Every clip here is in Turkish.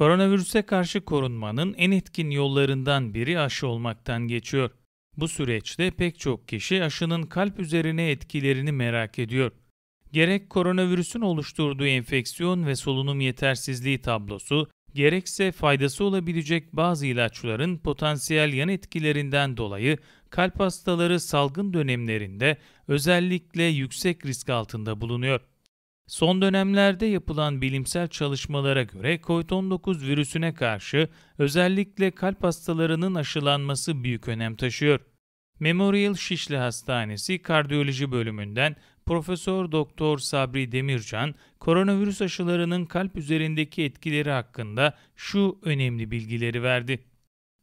Koronavirüse karşı korunmanın en etkin yollarından biri aşı olmaktan geçiyor. Bu süreçte pek çok kişi aşının kalp üzerine etkilerini merak ediyor. Gerek koronavirüsün oluşturduğu enfeksiyon ve solunum yetersizliği tablosu, gerekse faydası olabilecek bazı ilaçların potansiyel yan etkilerinden dolayı kalp hastaları salgın dönemlerinde özellikle yüksek risk altında bulunuyor. Son dönemlerde yapılan bilimsel çalışmalara göre COVID-19 virüsüne karşı özellikle kalp hastalarının aşılanması büyük önem taşıyor. Memorial Şişli Hastanesi Kardiyoloji Bölümünden Profesör Doktor Sabri Demircan, koronavirüs aşılarının kalp üzerindeki etkileri hakkında şu önemli bilgileri verdi.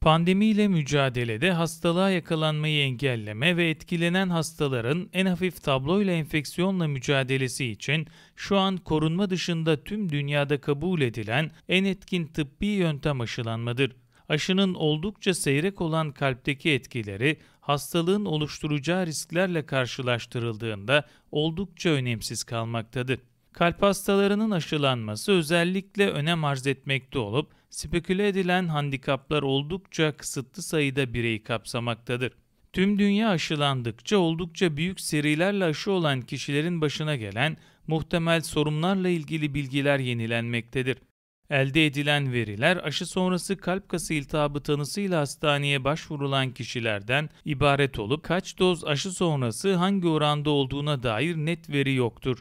Pandemiyle mücadelede hastalığa yakalanmayı engelleme ve etkilenen hastaların en hafif tabloyla enfeksiyonla mücadelesi için şu an korunma dışında tüm dünyada kabul edilen en etkin tıbbi yöntem aşılanmadır. Aşının oldukça seyrek olan kalpteki etkileri hastalığın oluşturacağı risklerle karşılaştırıldığında oldukça önemsiz kalmaktadır. Kalp hastalarının aşılanması özellikle önem arz etmekte olup, speküle edilen handikaplar oldukça kısıtlı sayıda bireyi kapsamaktadır. Tüm dünya aşılandıkça oldukça büyük serilerle aşı olan kişilerin başına gelen muhtemel sorunlarla ilgili bilgiler yenilenmektedir. Elde edilen veriler aşı sonrası kalp kası iltihabı tanısıyla hastaneye başvurulan kişilerden ibaret olup kaç doz aşı sonrası hangi oranda olduğuna dair net veri yoktur.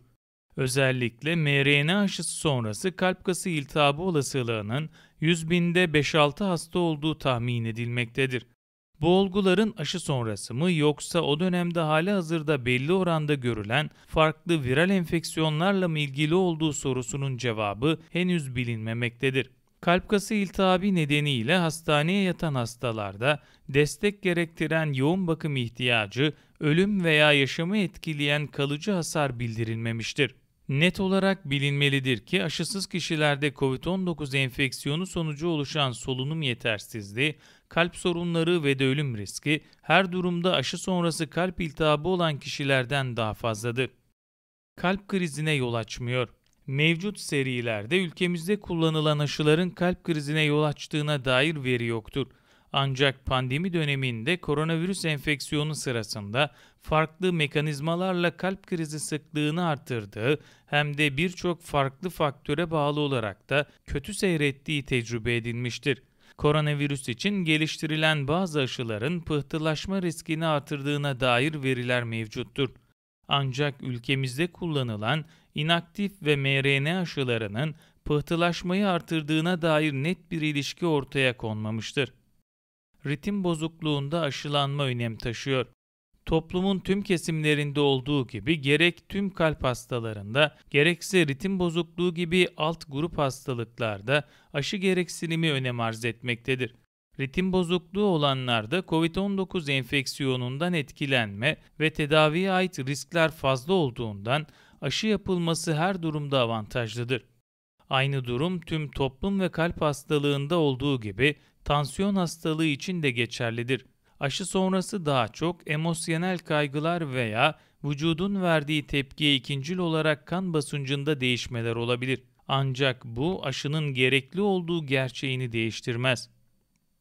Özellikle mRNA aşısı sonrası kalp kası iltihabı olasılığının 100 binde 5-6 hasta olduğu tahmin edilmektedir. Bu olguların aşı sonrası mı yoksa o dönemde hali hazırda belli oranda görülen farklı viral enfeksiyonlarla mı ilgili olduğu sorusunun cevabı henüz bilinmemektedir. Kalp kası iltihabı nedeniyle hastaneye yatan hastalarda destek gerektiren yoğun bakım ihtiyacı, ölüm veya yaşamı etkileyen kalıcı hasar bildirilmemiştir. Net olarak bilinmelidir ki aşısız kişilerde COVID-19 enfeksiyonu sonucu oluşan solunum yetersizliği, kalp sorunları ve de ölüm riski her durumda aşı sonrası kalp iltihabı olan kişilerden daha fazladır. Kalp krizine yol açmıyor. Mevcut serilerde ülkemizde kullanılan aşıların kalp krizine yol açtığına dair veri yoktur. Ancak pandemi döneminde koronavirüs enfeksiyonu sırasında farklı mekanizmalarla kalp krizi sıklığını artırdığı hem de birçok farklı faktöre bağlı olarak da kötü seyrettiği tecrübe edilmiştir. Koronavirüs için geliştirilen bazı aşıların pıhtılaşma riskini artırdığına dair veriler mevcuttur. Ancak ülkemizde kullanılan inaktif ve mRNA aşılarının pıhtılaşmayı artırdığına dair net bir ilişki ortaya konmamıştır ritim bozukluğunda aşılanma önem taşıyor. Toplumun tüm kesimlerinde olduğu gibi gerek tüm kalp hastalarında gerekse ritim bozukluğu gibi alt grup hastalıklarda aşı gereksinimi önem arz etmektedir. Ritim bozukluğu olanlarda COVID-19 enfeksiyonundan etkilenme ve tedaviye ait riskler fazla olduğundan aşı yapılması her durumda avantajlıdır. Aynı durum tüm toplum ve kalp hastalığında olduğu gibi tansiyon hastalığı için de geçerlidir. Aşı sonrası daha çok emosyonel kaygılar veya vücudun verdiği tepkiye ikincil olarak kan basıncında değişmeler olabilir. Ancak bu aşının gerekli olduğu gerçeğini değiştirmez.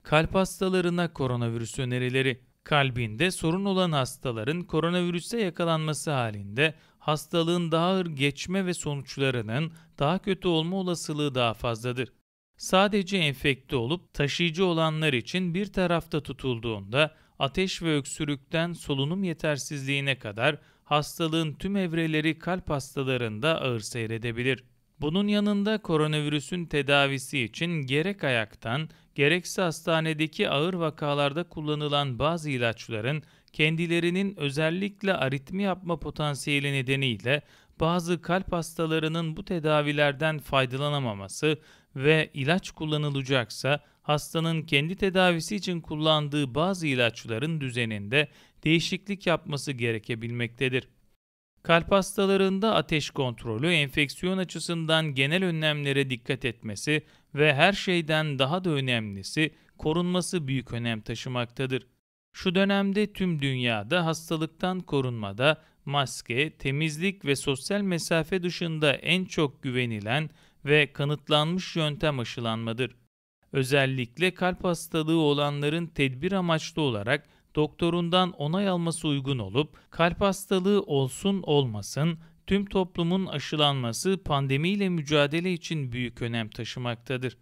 Kalp hastalarına koronavirüs önerileri Kalbinde sorun olan hastaların koronavirüse yakalanması halinde hastalığın daha ağır geçme ve sonuçlarının daha kötü olma olasılığı daha fazladır. Sadece enfekte olup taşıyıcı olanlar için bir tarafta tutulduğunda ateş ve öksürükten solunum yetersizliğine kadar hastalığın tüm evreleri kalp hastalarında ağır seyredebilir. Bunun yanında koronavirüsün tedavisi için gerek ayaktan gerekse hastanedeki ağır vakalarda kullanılan bazı ilaçların kendilerinin özellikle aritmi yapma potansiyeli nedeniyle bazı kalp hastalarının bu tedavilerden faydalanamaması ve ilaç kullanılacaksa hastanın kendi tedavisi için kullandığı bazı ilaçların düzeninde değişiklik yapması gerekebilmektedir kalp hastalarında ateş kontrolü, enfeksiyon açısından genel önlemlere dikkat etmesi ve her şeyden daha da önemlisi korunması büyük önem taşımaktadır. Şu dönemde tüm dünyada hastalıktan korunmada maske, temizlik ve sosyal mesafe dışında en çok güvenilen ve kanıtlanmış yöntem aşılanmadır. Özellikle kalp hastalığı olanların tedbir amaçlı olarak doktorundan onay alması uygun olup kalp hastalığı olsun olmasın tüm toplumun aşılanması pandemiyle mücadele için büyük önem taşımaktadır.